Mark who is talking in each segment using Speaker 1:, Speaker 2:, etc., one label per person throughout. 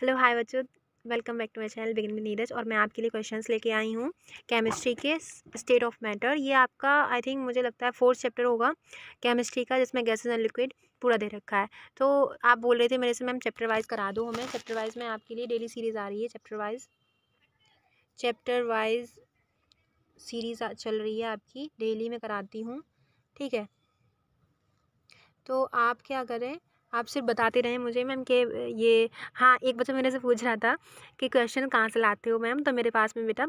Speaker 1: hello hi बच्चों welcome back to my channel begin Neeraj और मैं आपके लिए क्वेश्चंस लेके आई हूँ केमिस्ट्री के स्टेट ऑफ मैटर ये आपका आई थिंक मुझे लगता है फोर्थ चैप्टर होगा केमिस्ट्री का जिसमें गैसेस एंड लिक्विड पूरा दे रखा है तो आप बोल रहे थे मेरे से मैम चैप्टर वाइज करा दो हमें चैप्टर वाइज में आपके लिए डेली सीरीज़ आ रही है chapter wise chapter wise series चल रही है आपकी डेली में कराती हूँ ठीक है तो आप क्या करें आप सिर्फ बताते रहें मुझे मैम कि ये हाँ एक बच्चा मेरे से पूछ रहा था कि क्वेश्चन कहाँ से लाते हो मैम तो मेरे पास में बेटा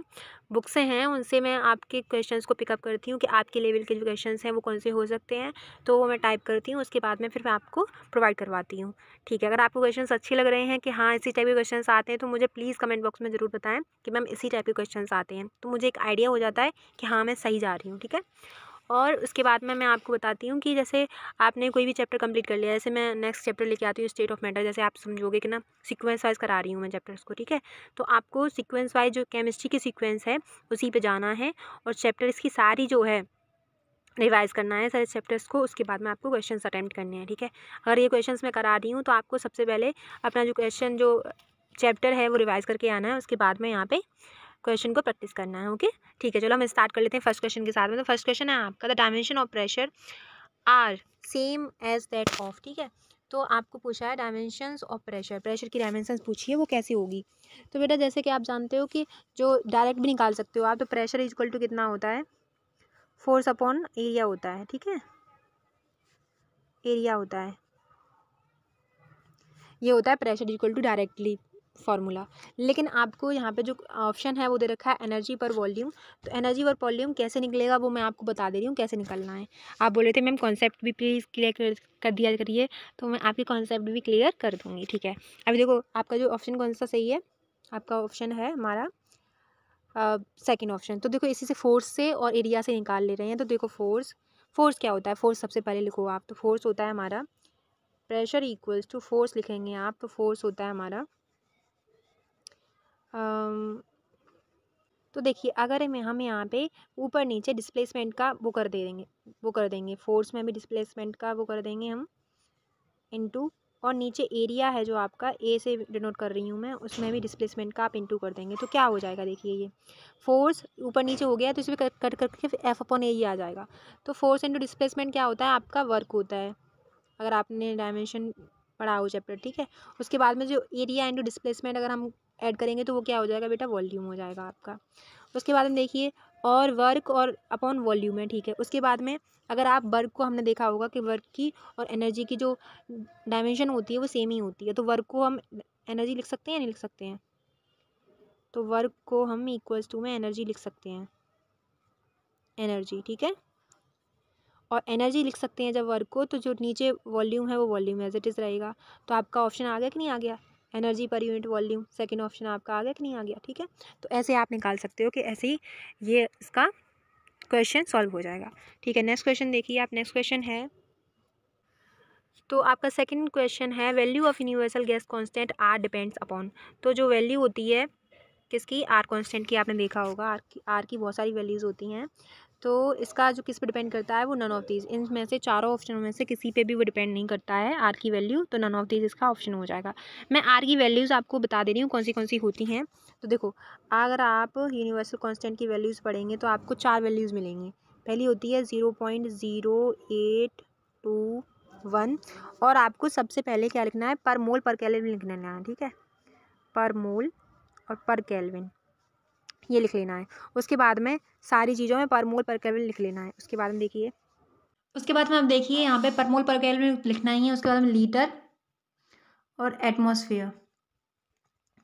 Speaker 1: बुक्स हैं उनसे मैं आपके क्वेश्चंस को पिकअप करती हूँ कि आपके लेवल के जो क्वेश्चन हैं वो कौन से हो सकते हैं तो वो मैं टाइप करती हूँ उसके बाद में फिर मैं आपको प्रोवाइड करवाती हूँ ठीक है अगर आपको क्वेश्चन अच्छे लग रहे हैं कि हाँ इसी टाइप के क्वेश्चन आते हैं तो मुझे प्लीज़ कमेंट बॉक्स में ज़रूर बताएं कि मैम इसी टाइप के क्वेश्चन आते हैं तो मुझे एक आइडिया हो जाता है कि हाँ मैं सही जा रही हूँ ठीक है और उसके बाद में मैं आपको बताती हूँ कि जैसे आपने कोई भी चैप्टर कंप्लीट कर लिया जैसे मैं नेक्स्ट चैप्टर लेके आती हूँ स्टेट ऑफ मैटर जैसे आप समझोगे कि ना सीक्वेंस वाइज करा रही हूँ मैं चैप्टर्स को ठीक है तो आपको सीक्वेंस वाइज जो केमिस्ट्री की सीक्वेंस है उसी पर जाना है और चैप्टर्स की सारी जो है रिवाइज़ करना है सारे चैप्टर्स को उसके बाद में आपको क्वेश्चन अटैम्प्ट करने हैं ठीक है अगर ये क्वेश्चन मैं करा रही हूँ तो आपको सबसे पहले अपना जो क्वेश्चन जो चैप्टर है वो रिवाइज़ करके आना है उसके बाद में यहाँ पे क्वेश्चन को प्रैक्टिस करना है ओके ठीक है चलो हम स्टार्ट कर लेते हैं फर्स्ट क्वेश्चन के साथ में तो फर्स्ट क्वेश्चन है आपका the dimension of pressure are same as that of ठीक है तो आपको पूछा है डायमेंशंस ऑफ प्रेशर प्रेशर की डायमेंशंस पूछिए वो कैसी होगी तो बेटा जैसे कि आप जानते हो कि जो डायरेक्ट भी निकाल सकते हो आप तो प्रेशर इजक्ल टू कितना होता है फोर्स अपॉन एरिया होता है ठीक है एरिया होता है ये होता है pressure equal to directly formula लेकिन आपको यहाँ पे जो ऑप्शन है वो दे रखा है एनर्जी पर वॉल्यूम तो एनर्जी पर वॉल्यूम कैसे निकलेगा वो मैं आपको बता दे रही हूँ कैसे निकलना है आप बोले थे मैम कॉन्सेप्ट भी प्लीज़ क्लियर कर दिया करिए तो मैं आपके कॉन्सेप्ट भी क्लियर कर दूँगी ठीक है अभी देखो आपका जो ऑप्शन कौन सा सही है आपका ऑप्शन है हमारा सेकेंड ऑप्शन तो देखो इसी से फोर्स से और एरिया से निकाल ले रहे हैं तो देखो फोर्स फोर्स क्या होता है फोर्स सबसे पहले लिखो आप तो फोर्स होता है हमारा प्रेशर इक्वल्स टू फोर्स लिखेंगे आप तो फोर्स होता है हमारा तो देखिए अगर हम हम यहाँ पे ऊपर नीचे डिस्प्लेसमेंट का वो कर दे देंगे वो कर देंगे फोर्स में भी डिस्प्लेसमेंट का वो कर देंगे हम इंटू और नीचे एरिया है जो आपका ए से डिनोट कर रही हूँ मैं उसमें भी डिस्प्लेसमेंट का आप इंटू कर देंगे तो क्या हो जाएगा देखिए ये फोर्स ऊपर नीचे हो गया तो इसमें कट कट करके एफ अपन ए ही आ जाएगा तो फोर्स इंटू डिस्प्लेसमेंट क्या होता है आपका वर्क होता है अगर आपने डायमेंशन पढ़ा हो चैप्टर ठीक है उसके बाद में जो एरिया इंटू डिस्प्लेसमेंट अगर हम ऐड करेंगे तो वो क्या हो जाएगा बेटा वॉल्यूम हो जाएगा आपका उसके बाद हम देखिए और वर्क और अपॉन वॉल्यूम है ठीक है उसके बाद में अगर आप वर्क को हमने देखा होगा कि वर्क की और एनर्जी की जो डायमेंशन होती है वो सेम ही होती है तो वर्क को हम एनर्जी लिख सकते हैं या नहीं लिख सकते हैं तो वर्क को हम इक्वल्स टू में एनर्जी लिख सकते हैं एनर्जी ठीक है और एनर्जी लिख सकते हैं जब वर्क को तो जो नीचे वॉल्यूम है वो वॉल्यूम एज इट इज़ रहेगा तो आपका ऑप्शन आ गया कि नहीं आ गया energy per unit volume second option आपका आ गया कि नहीं आ गया ठीक है तो ऐसे आप निकाल सकते हो कि ऐसे ही ये इसका क्वेश्चन सॉल्व हो जाएगा ठीक है नेक्स्ट क्वेश्चन देखिए आप नेक्स्ट क्वेश्चन है तो आपका सेकंड क्वेश्चन है value of universal gas constant R depends upon तो जो वैल्यू होती है किसकी आर कांस्टेंट की आपने देखा होगा आर की आर की बहुत सारी वैल्यूज़ होती हैं तो इसका जो किस पे डिपेंड करता है वो नन ऑफ दीज में से चारों ऑप्शनों में से किसी पे भी वो डिपेंड नहीं करता है आर की वैल्यू तो नन ऑफ दीज इसका ऑप्शन हो जाएगा मैं आर की वैल्यूज़ आपको बता दे रही हूँ कौन सी कौन सी होती हैं तो देखो अगर आप यूनिवर्सल कॉन्स्टेंट की वैल्यूज़ पढ़ेंगे तो आपको चार वैल्यूज़ मिलेंगी पहली होती है zero point zero eight two one और आपको सबसे पहले क्या लिखना है पर मोल पर कैलविन लिखना है ठीक है पर मोल और पर कैलविन ये लिख लेना है उसके बाद में सारी चीज़ों में परमोल पर कैलविन लिख लेना है उसके बाद में देखिए उसके बाद में आप देखिए यहाँ पे परमोल पर कैलविन लिखना ही है उसके बाद में लीटर और एटमोसफियर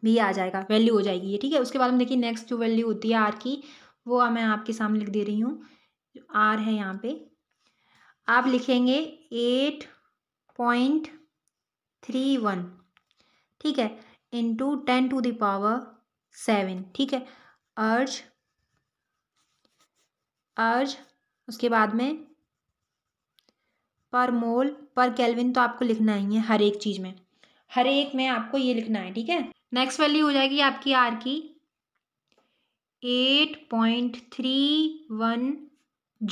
Speaker 1: भी आ जाएगा वैल्यू हो जाएगी ये ठीक है उसके बाद में देखिए नेक्स्ट जो वैल्यू होती है आर की वो मैं आपके सामने लिख दे रही हूँ आर है यहाँ पे आप लिखेंगे एट पॉइंट थ्री वन ठीक है into ten to the power seven ठीक है अर्ज अर्ज उसके बाद में पर मोल पर कैलविन तो आपको लिखना ही है हर एक चीज़ में हर एक में आपको ये लिखना है ठीक है नेक्स्ट वैल्यू हो जाएगी आपकी आर की eight point three one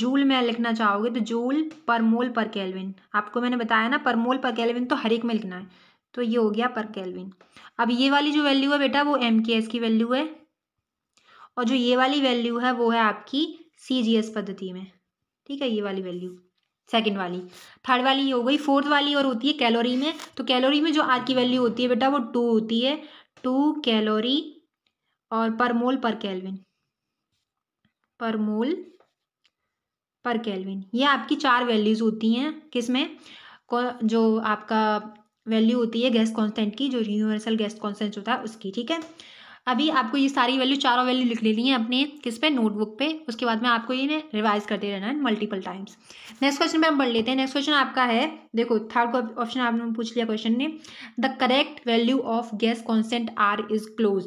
Speaker 1: joule में लिखना चाहोगे तो जूल पर मोल पर कैलविन आपको मैंने बताया ना पर मोल पर कैलविन तो हर एक में लिखना है तो ये हो गया पर कैलविन अब ये वाली जो वैल्यू है बेटा वो एम की वैल्यू है और जो ये वाली वैल्यू है वो है आपकी सी जी एस पद्धति में ठीक है ये वाली वैल्यू सेकंड वाली थर्ड वाली ये हो गई फोर्थ वाली और होती है कैलोरी में तो कैलोरी में जो आर की वैल्यू होती है बेटा वो टू होती है टू कैलोरी और पर मोल पर कैलविन पर मोल पर कैलविन ये आपकी चार वैल्यूज़ होती हैं किसमें जो आपका वैल्यू होती है गैस कॉन्स्टेंट की जो यूनिवर्सल गैस कॉन्स्टेंट होता है उसकी ठीक है अभी आपको ये सारी वैल्यू चारों वैल्यू लिख लेनी है अपने किस पे नोटबुक पे उसके बाद में आपको ये रिवाइज करते रहना है मल्टीपल टाइम्स नेक्स्ट क्वेश्चन पे हम पढ़ लेते हैं नेक्स्ट क्वेश्चन आपका है देखो थर्ड ऑप्शन आपने पूछ लिया क्वेश्चन ने the correct value of gas constant R is close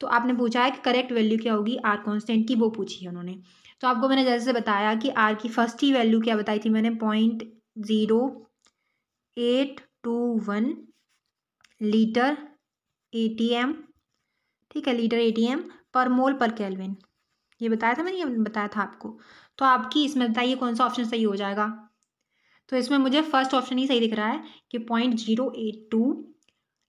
Speaker 1: तो आपने पूछा है कि करेक्ट वैल्यू क्या होगी आर कॉन्स्टेंट की वो पूछी है उन्होंने तो आपको मैंने जैसे बताया कि आर की फर्स्ट ही वैल्यू क्या बताई थी मैंने point zero eight two one litre A T M ठीक है लीटर एटीएम पर मोल पर कैलविन ये बताया था मैंने ये बताया था आपको तो आपकी इसमें बताइए कौन सा ऑप्शन सही हो जाएगा तो इसमें मुझे फर्स्ट ऑप्शन ही सही दिख रहा है कि point zero eight two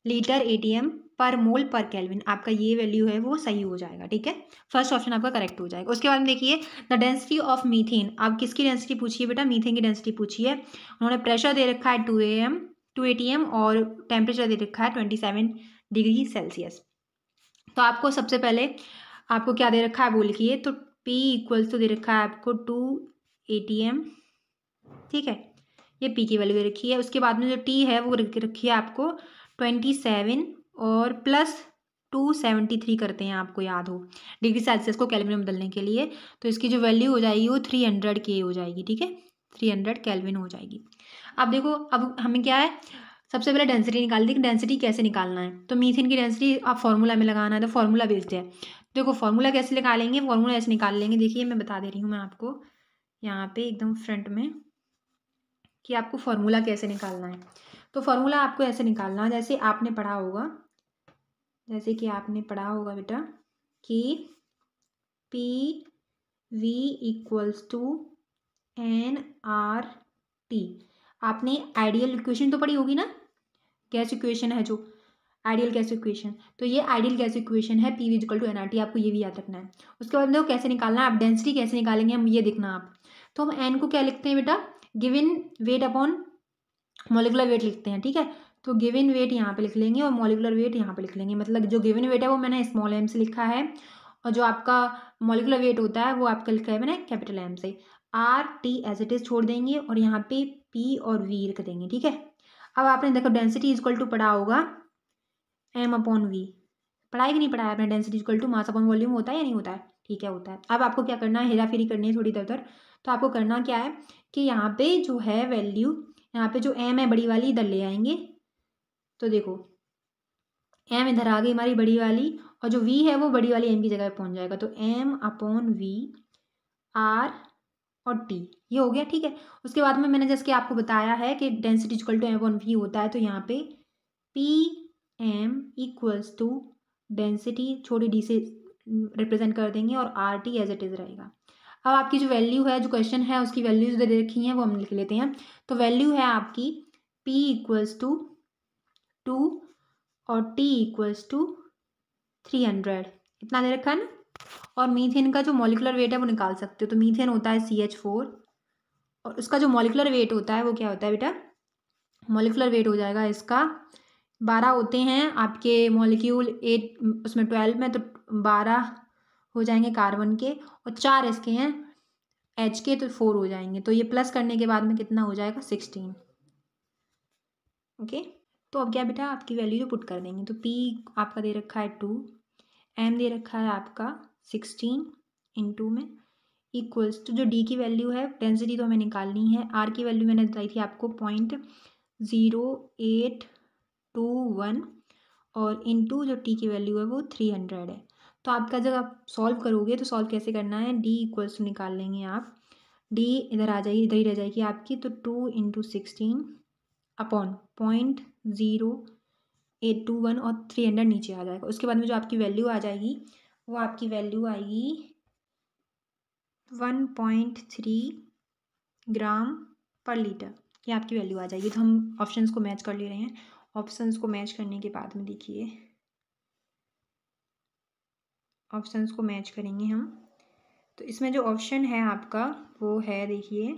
Speaker 1: litre ATM पर मोल पर कैलविन आपका ये वैल्यू है वो सही हो जाएगा ठीक है फर्स्ट ऑप्शन आपका करेक्ट हो जाएगा उसके बाद देखिए द डेंसिटी ऑफ मीथेन आप किसकी डेंसिटी पूछिए बेटा मीथेन की डेंसिटी पूछिए उन्होंने प्रेशर दे रखा है two A M two A T M और टेम्परेचर दे रखा है ट्वेंटी सेवन डिग्री सेल्सियस तो आपको सबसे पहले आपको क्या दे रखा है बोल की तो पी इक्वल्स तो दे रखा है आपको टू ए टी एम ठीक है ये पी की वैल्यू दे रखी है उसके बाद में जो टी है वो रखी है आपको ट्वेंटी सेवन और प्लस टू सेवेंटी थ्री करते हैं आपको याद हो डिग्री सेल्सियस को कैलविन में बदलने के लिए तो इसकी जो वैल्यू हो जाएगी वो थ्री हंड्रेड के हो जाएगी ठीक है थ्री हंड्रेड कैलविन हो जाएगी अब देखो अब हमें क्या है सबसे पहले डेंसिटी निकाल दी डेंसिटी कैसे निकालना है तो मीथेन की डेंसिटी आप फार्मूला में लगाना है तो फार्मूला बेस्ड है देखो फार्मूला कैसे निकालेंगे फार्मूला ऐसे निकाल लेंगे देखिए मैं बता दे रही हूँ मैं आपको यहाँ पे एकदम फ्रंट में कि आपको फार्मूला कैसे निकालना है तो फार्मूला आपको ऐसे निकालना है जैसे आपने पढ़ा होगा जैसे कि आपने पढ़ा होगा बेटा कि P V equals to N R T आपने आइडियल इक्वेशन तो पढ़ी होगी ना गैस इक्वेशन है जो आइडियल गैस इक्वेशन तो ये आइडियल गैस इक्वेशन है पी विजिकल टू एनआरटी आपको ये भी याद रखना है उसके बाद देखो कैसे निकालना है आप डेंसिटी कैसे निकालेंगे हम ये देखना आप तो हम एन को क्या लिखते हैं बेटा given weight upon molecular weight लिखते हैं ठीक है तो गिविन वेट यहाँ पे लिख लेंगे और मोलिकुलर वेट यहाँ पे लिख लेंगे मतलब जो गिविन वेट है वो मैंने स्मॉल एम से लिखा है और जो आपका मोलिकुलर वेट होता है वो आपका लिखा है मैंने कैपिटल एम से R T as it is छोड़ देंगे और यहाँ पे पी और वी लिख देंगे ठीक है अब आपने देखो डेंसिटी इजक्वल टू पढ़ा होगा एम अपॉन वी पढ़ाया कि नहीं पढ़ाया आपने density equal to mass upon volume होता है या नहीं होता है ठीक है होता है अब आपको क्या करना है हेरा फेरी करनी है थोड़ी इधर उधर तो आपको करना क्या है कि यहाँ पे जो है वैल्यू यहाँ पे जो एम है बड़ी वाली इधर ले आएंगे तो देखो एम इधर आ गई हमारी बड़ी वाली और जो वी है वो बड़ी वाली एम की जगह पहुँच जाएगा तो एम अपॉन वी आर और टी ये हो गया ठीक है उसके बाद में मैंने जैसे कि आपको बताया है कि density equal to M one V होता है तो यहाँ पे P M equals to density छोटी डी से रिप्रेजेंट कर देंगे और R T as it is रहेगा अब आपकी जो वैल्यू है जो क्वेश्चन है उसकी वैल्यूज दे रखी हैं वो हम लिख लेते हैं तो वैल्यू है आपकी पी इक्वल्स टू टू और T equals to three hundred इतना दे रखा है ना और मीथेन का जो मॉलिकुलर वेट है वो निकाल सकते हो तो मीथेन होता है सी एच फोर और उसका जो मॉलिकुलर वेट होता है वो क्या होता है बेटा मॉलिकुलर वेट हो जाएगा इसका बारह होते हैं आपके मॉलिक्यूल एट उसमें ट्वेल्व में तो बारह हो जाएंगे कार्बन के और चार इसके हैं एच के तो फोर हो जाएंगे तो ये प्लस करने के बाद में कितना हो जाएगा सिक्सटीन ओके तो अब क्या बेटा आपकी वैल्यू जो पुट कर देंगे तो पी आपका दे रखा है टू एम दे रखा है आपका सिक्सटीन इन टू में इक्वल्स तो जो डी की वैल्यू है डेंसिटी तो हमें निकालनी है आर की वैल्यू मैंने बताई थी आपको point zero eight two one और इन टू जो टी की वैल्यू है वो थ्री हंड्रेड है तो आपका जब आप सॉल्व करोगे तो सॉल्व कैसे करना है डी इक्वल्स टू निकाल लेंगे आप डी इधर आ जाएगी इधर ही रह जाएगी आपकी तो two into sixteen upon point zero eight two one और थ्री हंड्रेड नीचे आ जाएगा उसके बाद में जो आपकी वैल्यू आ जाएगी वो आपकी वैल्यू आएगी वन पॉइंट थ्री ग्राम पर लीटर ये आपकी वैल्यू आ जाएगी तो हम ऑप्शंस को मैच कर ले रहे हैं ऑप्शंस को मैच करने के बाद में देखिए ऑप्शंस को मैच करेंगे हम तो इसमें जो ऑप्शन है आपका वो है देखिए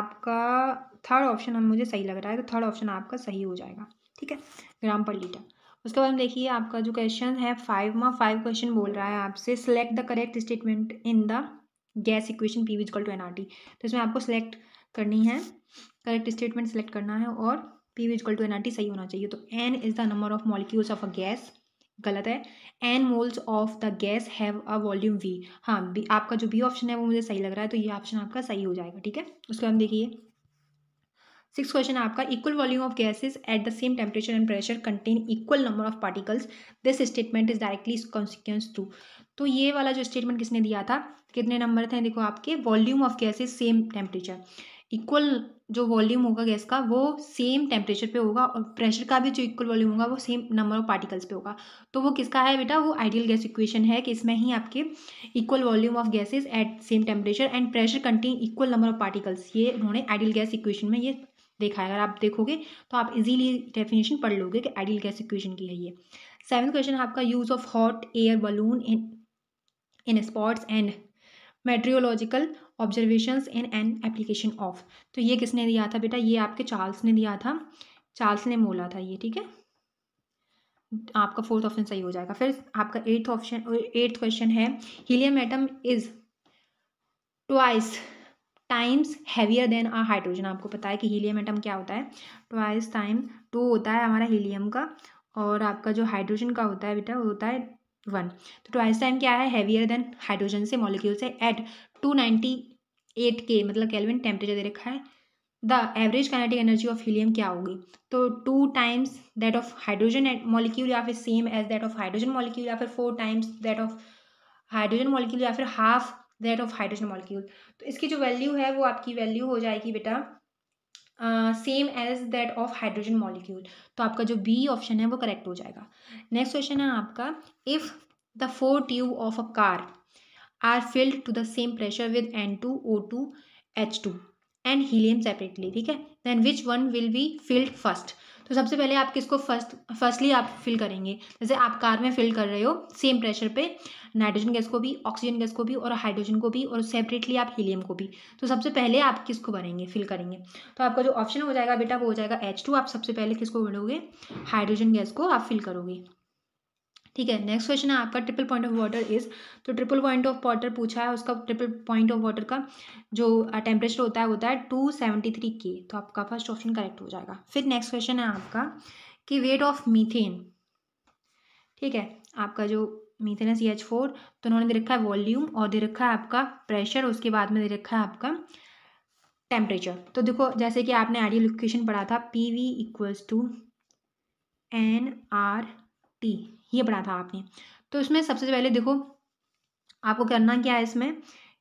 Speaker 1: आपका थर्ड ऑप्शन हम मुझे सही लग रहा है तो थर्ड ऑप्शन आपका सही हो जाएगा ठीक है ग्राम पर लीटर उसके बाद देखिए आपका जो क्वेश्चन है फाइव मा फाइव क्वेश्चन बोल रहा है आपसे select the correct statement in the gas equation P equal to N R T तो इसमें आपको सेलेक्ट करनी है करेक्ट स्टेटमेंट सेलेक्ट करना है और P equal to N R T सही होना चाहिए तो N is the number of molecules of a gas गलत है N moles of the gas have a volume V हाँ आपका जो बी ऑप्शन है वो मुझे सही लग रहा है तो ये ऑप्शन आपका सही हो जाएगा ठीक है उसके बाद देखिए सिक्स क्वेश्चन आपका equal volume of gases at the same temperature and pressure contain equal number of particles this statement is directly consequence to तो ये वाला जो स्टेटमेंट किसने दिया था कितने नंबर थे देखो आपके volume of gases same temperature equal जो वॉल्यूम होगा गैस का वो सेम टेम्परेचर पे होगा और प्रेशर का भी जो इक्वल वॉल्यूम होगा वो सेम नंबर ऑफ पार्टिकल्स पे होगा तो वो किसका है बेटा वो आइडियल गैस इक्वेशन है कि इसमें ही आपके equal volume of gases at same temperature and pressure contain equal number of particles ये उन्होंने आइडियल गैस इक्वेशन में ये देखा है अगर आप देखोगे तो आप इजीली डेफिनेशन पढ़ लोगे कि आइडियल गैस इक्वेशन की है ये सेवन क्वेश्चन आपका use of hot air balloon in in spots and meteorological observation in an application of तो ये किसने दिया था बेटा ये आपके चार्ल्स ने दिया था चार्ल्स ने बोला था ये ठीक है आपका फोर्थ ऑप्शन सही हो जाएगा फिर आपका एट्थ ऑप्शन एट्थ क्वेश्चन है helium atom is twice times heavier than a hydrogen आपको पता है कि हीलियम एटम क्या होता है ट्वाइस टाइम टू होता है हमारा हीलियम का और आपका जो हाइड्रोजन का होता है बेटा वो होता है वन तो ट्वाइस टाइम क्या है हैवियर देन हाइड्रोजन से मॉलिक्यूल से एट टू नाइन्टी एट के मतलब कैलविन टेम्परेचर दे रखा है the average kinetic energy of helium क्या होगी तो two times that of hydrogen molecule या फिर same as that of hydrogen molecule या फिर four times that of hydrogen molecule या फिर half that of hydrogen molecule तो इसकी जो वैल्यू है वो आपकी वैल्यू हो जाएगी बेटा same as that of hydrogen molecule तो आपका जो बी ऑप्शन है वो करेक्ट हो जाएगा नेक्स्ट क्वेश्चन है आपका if the four tube of a car are filled to the same pressure with N two O two H two and helium separately ठीक है then which one will be filled first तो सबसे पहले आप किसको first firstly आप fill करेंगे जैसे आप कार में फिल कर रहे हो सेम प्रेशर पे नाइट्रोजन गैस को भी ऑक्सीजन गैस को भी और हाइड्रोजन को भी और सेपरेटली आप हीलियम को भी तो सबसे पहले आप किसको भरेंगे फिल करेंगे तो आपका जो ऑप्शन हो जाएगा बेटा वो हो जाएगा एच आप सबसे पहले किसको भरोगे हाइड्रोजन गैस को आप फिल करोगे ठीक है नेक्स्ट क्वेश्चन है आपका triple point of water is तो ट्रिपल पॉइंट ऑफ वाटर पूछा है उसका ट्रिपल पॉइंट ऑफ वाटर का जो टेम्परेचर होता है होता है टू सेवेंटी थ्री के तो आपका फर्स्ट ऑप्शन करेक्ट हो जाएगा फिर नेक्स्ट क्वेश्चन है आपका कि वेट ऑफ मीथेन ठीक है आपका जो मीथेन है सी एच फोर तो उन्होंने दे रखा है वॉल्यूम और दे रखा है आपका प्रेशर उसके बाद में दे रखा है आपका टेम्परेचर तो देखो जैसे कि आपने आइडियल इक्वेशन पढ़ा था P V equals to N R T ये पढ़ा था आपने तो इसमें सबसे पहले देखो आपको करना क्या है इसमें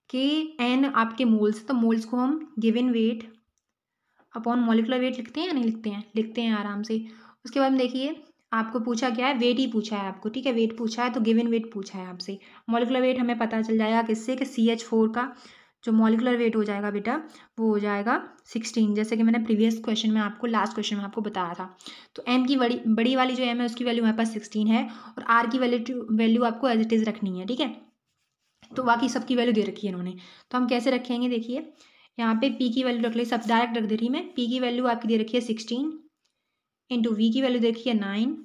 Speaker 1: कि एन आपके मोल्स तो मोल्स को हम given weight upon molecular weight लिखते हैं या नहीं लिखते हैं लिखते हैं आराम से उसके बाद देखिए आपको पूछा क्या है वेट ही पूछा है आपको ठीक है वेट पूछा है तो गिवन वेट पूछा है आपसे मोलिकुलर वेट हमें पता चल जाएगा किससे कि सी एच फोर का जो मॉलिकुलर वेट हो जाएगा बेटा वो हो जाएगा सिक्सटीन जैसे कि मैंने प्रीवियस क्वेश्चन में आपको लास्ट क्वेश्चन में आपको बताया था तो एम की बड़ी बड़ी वाली जो एम है उसकी वैल्यू हमारे पास सिक्सटीन है और आर की वैल्यू वैल्यू आपको एज इट इज़ रखनी है ठीक है तो बाकी सबकी वैल्यू दे रखी है इन्होंने तो हम कैसे रखेंगे देखिए यहाँ पे पी की वैल्यू रख ली सब डायरेक्ट रख दे रही मैं पी की वैल्यू आपकी दे रखी है सिक्सटीन इंटू वी की वैल्यू देखिए नाइन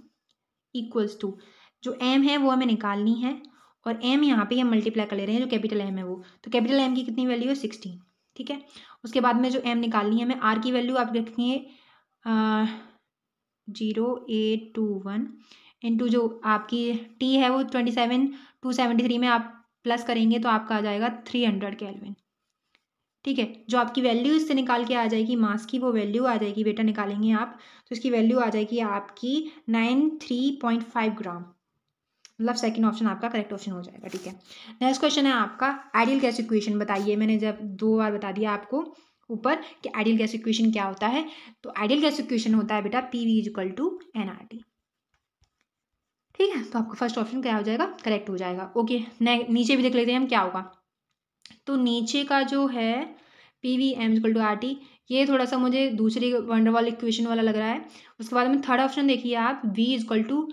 Speaker 1: इक्वल्स टू जो एम है वो हमें निकालनी है और एम यहाँ पे हम मल्टीप्लाई कर ले रहे हैं जो कैपिटल एम है वो तो कैपिटल एम की कितनी वैल्यू है सिक्सटीन ठीक है उसके बाद में जो एम निकालनी है हमें आर की वैल्यू आप है zero eight two one into जो आपकी टी है वो twenty seven two seventy three में आप प्लस करेंगे तो आपका आ जाएगा थ्री हंड्रेड कैलविन ठीक है जो आपकी वैल्यू इससे निकाल के आ जाएगी मास की वो वैल्यू आ जाएगी बेटा निकालेंगे आप तो इसकी वैल्यू आ जाएगी आपकी nine three point five gram मतलब सेकंड ऑप्शन आपका करेक्ट ऑप्शन हो जाएगा ठीक है नेक्स्ट क्वेश्चन है आपका आइडियल गैस इक्वेशन बताइए मैंने जब दो बार बता दिया आपको ऊपर कि आइडियल गैस इक्वेशन क्या होता है तो आइडियल गैस इक्वेशन होता है बेटा P V equal to N R T ठीक है तो आपका फर्स्ट ऑप्शन क्या हो जाएगा करेक्ट हो जाएगा ओके नीचे भी देख लेते हैं हम क्या होगा तो नीचे का जो है P V M equal to R T ये थोड़ा सा मुझे दूसरी वंडरवॉल इक्वेशन वाला लग रहा है उसके बाद में थर्ड ऑप्शन देखिए आप V equal to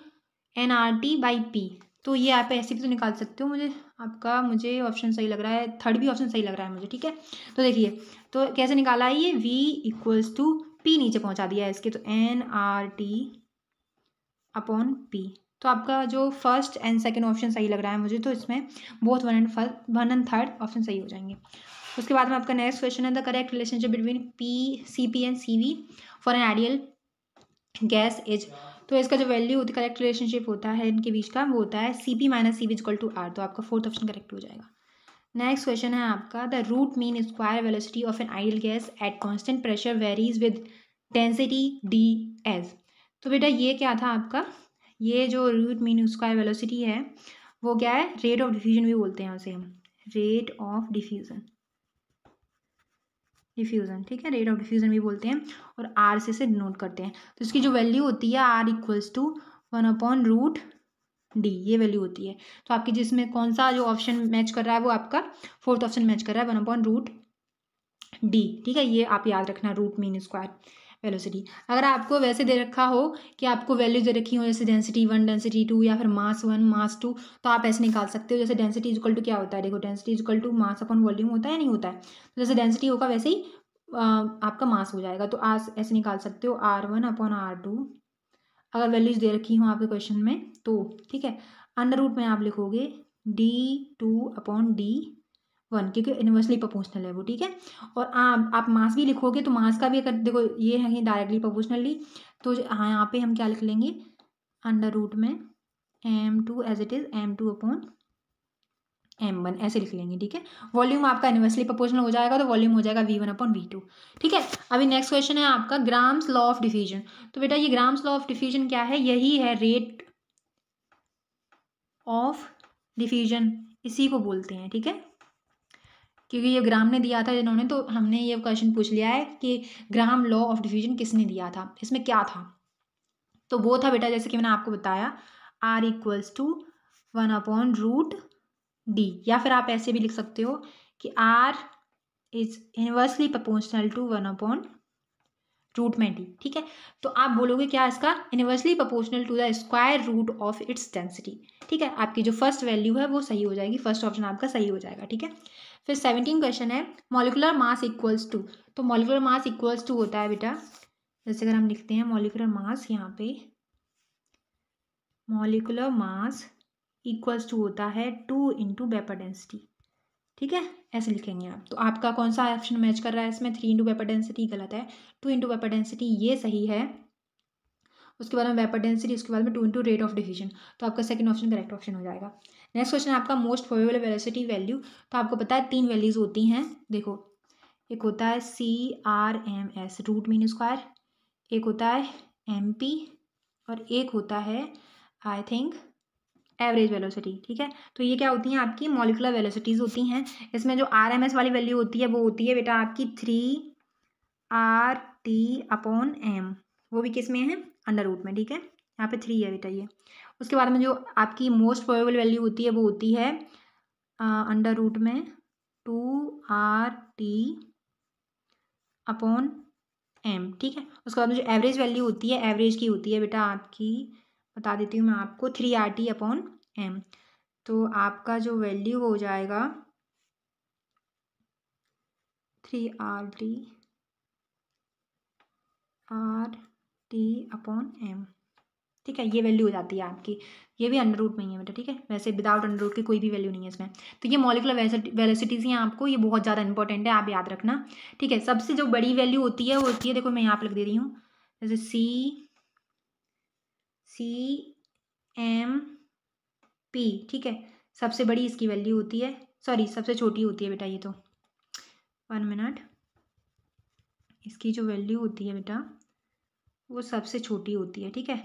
Speaker 1: N R T by P तो ये आप ऐसे भी तो निकाल सकते हो मुझे आपका मुझे ऑप्शन सही लग रहा है थर्ड भी ऑप्शन सही लग रहा है मुझे ठीक है तो देखिए तो कैसे निकाला है ये v इक्वल्स टू पी नीचे पहुंचा दिया है इसके तो N R T upon P तो आपका जो फर्स्ट एंड सेकेंड ऑप्शन सही लग रहा है मुझे तो इसमें both one and first one and third option सही हो जाएंगे उसके बाद में आपका नेक्स्ट क्वेश्चन है the correct relationship between P C P and C V for an ideal gas is तो इसका जो वैल्यू होती है करेक्ट रिलेशनशिप होता है इनके बीच का वो होता है C P minus C V equal to R तो आपका फोर्थ ऑप्शन करेक्ट हो जाएगा नेक्स्ट क्वेश्चन है आपका the root mean square velocity of an ideal gas at constant pressure varies with density D as तो बेटा ये क्या था आपका ये जो रूट मीन स्क्वायर वेलोसिटी है वो क्या है रेट ऑफ डिफ्यूजन भी बोलते हैं उसे हम रेट ऑफ डिफ्यूज़न डिफ्यूज़न ठीक है रेट ऑफ डिफ्यूज़न भी बोलते हैं और आर से से डिनोट करते हैं तो इसकी जो वैल्यू होती है R equals to one upon root D ये वैल्यू होती है तो आपके जिसमें कौन सा जो ऑप्शन मैच कर रहा है वो आपका फोर्थ ऑप्शन मैच कर रहा है वन अपॉन रूट डी ठीक है ये आप याद रखना रूट मीन स्क्वायर वेलोसिटी अगर आपको वैसे दे रखा हो कि आपको वैल्यूज दे रखी हो जैसे डेंसिटी वन डेंसिटी टू या फिर मास वन मास टू तो आप ऐसे निकाल सकते हो जैसे डेंसिटी इजक्ल टू क्या होता है देखो density equal to mass upon volume होता है या नहीं होता है तो जैसे डेंसिटी होगा वैसे ही आपका मास हो जाएगा तो आज ऐसे निकाल सकते हो R one upon R two अगर वैल्यूज दे रखी हो आपके क्वेश्चन में तो ठीक है अंडर रूट में आप लिखोगे D two upon D one क्योंकि इन्वर्सली प्रपोशनल है वो ठीक है और आ, आप मास भी लिखोगे तो मास का भी अगर देखो ये है डायरेक्टली प्रपोर्शनली तो हाँ यहाँ पे हम क्या लिख लेंगे अंडर रूट में M two as it is M two upon M one ऐसे लिख लेंगे ठीक है वॉल्यूम आपका इनवर्सली प्रपोर्शनल हो जाएगा तो वॉल्यूम हो जाएगा V one upon V two ठीक है अभी नेक्स्ट क्वेश्चन है आपका ग्राम्स लॉ ऑफ डिफ्यूजन तो बेटा ये ग्राम्स लॉ ऑफ डिफ्यूजन क्या है यही है रेट ऑफ डिफ्यूजन इसी को बोलते हैं ठीक है क्योंकि ये ग्राम ने दिया था इन्होंने तो हमने ये क्वेश्चन पूछ लिया है कि ग्राम लॉ ऑफ डिफ्यूजन किसने दिया था इसमें क्या था तो वो था बेटा जैसे कि मैंने आपको बताया R equals to one upon root D या फिर आप ऐसे भी लिख सकते हो कि R is inversely proportional to one upon root में डी ठीक है तो आप बोलोगे क्या इसका inversely proportional to the square root of its density ठीक है आपकी जो फर्स्ट वैल्यू है वो सही हो जाएगी फर्स्ट ऑप्शन आपका सही हो जाएगा ठीक है फिर सेवनटीन क्वेश्चन है मॉलिकुलर मास इक्वल्स टू तो मॉलिकुलर मास इक्वल्स टू होता है बेटा जैसे अगर हम लिखते हैं मॉलिकुलर मास यहाँ पे मॉलिकुलर मास इक्वल्स टू होता है टू इंटू वेपर डेंसिटी ठीक है ऐसे लिखेंगे आप तो आपका कौन सा ऑप्शन मैच कर रहा है इसमें थ्री इंटू वेपर डेंसिटी गलत है टू इंटू वेपर डेंसिटी ये सही है उसके बाद में वेपर डेंसिटी उसके बाद में two into rate of decision तो आपका सेकंड ऑप्शन करेक्ट ऑप्शन हो जाएगा नेक्स्ट क्वेश्चन आपका मोस्ट फेवरेबल वेलोसिटी वैल्यू तो आपको पता है तीन वैल्यूज़ होती हैं देखो एक होता है C R M S root mean square एक होता है एम पी और एक होता है आई थिंक एवरेज वेलोसिटी ठीक है तो ये क्या होती हैं आपकी मॉलिकुलर वेलोसिटीज़ होती हैं इसमें जो आर एम एस वाली वैल्यू होती है वो होती है बेटा आपकी three R T upon M वो भी किस में है अंडर रूट में ठीक है यहाँ पे थ्री है बेटा ये उसके बाद में जो आपकी मोस्ट प्रोबेबल वैल्यू होती है वो होती है अंडर रूट में two R T upon M ठीक है उसके बाद में जो एवरेज वैल्यू होती है एवरेज की होती है बेटा आपकी बता देती हूँ मैं आपको three R T upon M तो आपका जो वैल्यू हो जाएगा three R T R T upon M ठीक है ये वैल्यू हो जाती है आपकी ये भी अंडर रूट में ही है बेटा ठीक है वैसे विदाउट अंडर रूट की कोई भी वैल्यू नहीं है इसमें तो ये मॉलिकुलर वेलोसिटीज़ हैं आपको ये बहुत ज़्यादा इंपॉर्टेंट है आप याद रखना ठीक है सबसे जो बड़ी वैल्यू होती है वो होती है देखो मैं यहाँ पर लिख दे रही हूँ जैसे सी सी एम पी ठीक है सबसे बड़ी इसकी वैल्यू होती है सॉरी सबसे छोटी होती है बेटा ये तो वन मिनट इसकी जो वैल्यू होती है बेटा वो सबसे छोटी होती है ठीक है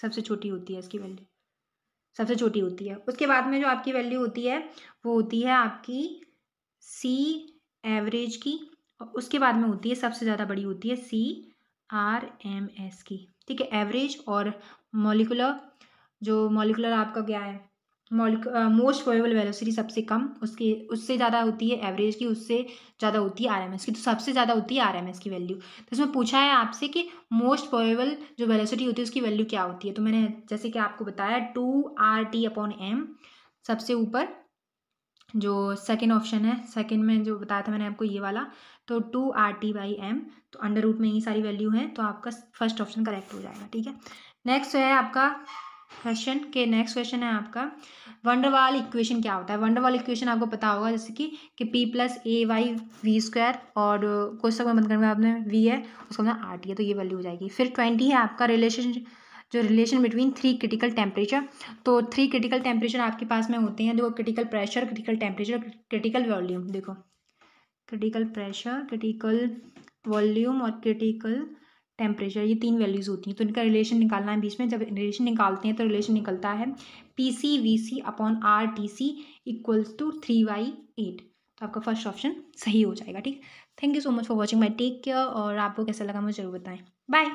Speaker 1: सबसे छोटी होती है इसकी वैल्यू सबसे छोटी होती है उसके बाद में जो आपकी वैल्यू होती है वो होती है आपकी सी एवरेज की और उसके बाद में होती है सबसे ज़्यादा बड़ी होती है सी आर एम एस की ठीक है एवरेज और मोलिकुलर जो मोलिकुलर आपका क्या है मॉलिक मोस्ट वेबल वेलोसिटी सबसे कम उसकी उससे ज़्यादा होती है एवरेज की उससे ज़्यादा होती है आरएमएस की तो सबसे ज़्यादा होती है आरएमएस की वैल्यू तो इसमें पूछा है आपसे कि मोस्ट वेबल जो वेलोसिटी होती है उसकी वैल्यू क्या होती है तो मैंने जैसे कि आपको बताया two R T upon M सबसे ऊपर जो सेकेंड ऑप्शन है सेकेंड में जो बताया था मैंने आपको ये वाला तो two R T by M तो अंडर रूट में ये सारी वैल्यू हैं तो आपका फर्स्ट ऑप्शन करेक्ट हो जाएगा ठीक है नेक्स्ट है आपका क्वेश्चन के नेक्स्ट क्वेश्चन है आपका वंडरवाल इक्वेशन क्या होता है वंडरवाल इक्वेशन आपको पता होगा जैसे कि कि P plus A Y V square और क्वेश्चन में बंद करना आपने वी है उसको मतलब आर टी है तो ये वैल्यू हो जाएगी फिर ट्वेंटी है आपका रिलेशन जो relation between three critical temperature तो थ्री क्रिटिकल टेम्परेचर आपके पास में होते हैं देखो critical pressure critical temperature critical volume देखो क्रिटिकल प्रेशर क्रिटिकल वॉल्यूम और क्रिटिकल टेम्परेचर ये तीन वैल्यूज़ होती हैं तो इनका रिलेशन निकालना है बीच में जब रिलेशन निकालते हैं तो रिलेशन निकलता है P C V C upon R T C equals to three by eight तो आपका फर्स्ट ऑप्शन सही हो जाएगा ठीक thank you so much for watching my take care और आपको कैसा लगा मुझे ज़रूर बताएं बाय